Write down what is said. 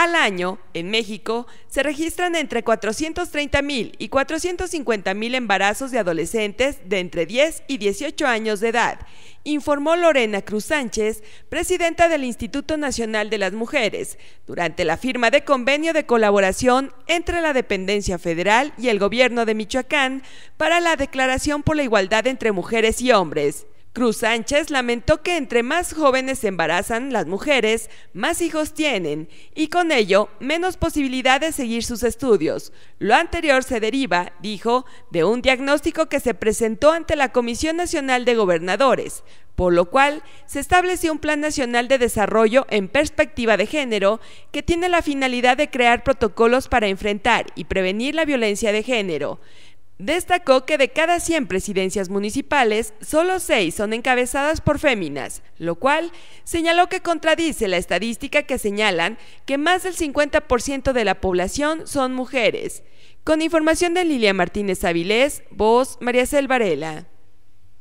Al año, en México, se registran entre 430.000 y 450.000 embarazos de adolescentes de entre 10 y 18 años de edad, informó Lorena Cruz Sánchez, presidenta del Instituto Nacional de las Mujeres, durante la firma de convenio de colaboración entre la Dependencia Federal y el Gobierno de Michoacán para la Declaración por la Igualdad entre Mujeres y Hombres. Cruz Sánchez lamentó que entre más jóvenes se embarazan las mujeres, más hijos tienen y con ello menos posibilidad de seguir sus estudios. Lo anterior se deriva, dijo, de un diagnóstico que se presentó ante la Comisión Nacional de Gobernadores, por lo cual se estableció un Plan Nacional de Desarrollo en Perspectiva de Género que tiene la finalidad de crear protocolos para enfrentar y prevenir la violencia de género. Destacó que de cada 100 presidencias municipales, solo 6 son encabezadas por féminas, lo cual señaló que contradice la estadística que señalan que más del 50% de la población son mujeres. Con información de Lilia Martínez Avilés, voz María Selvarela.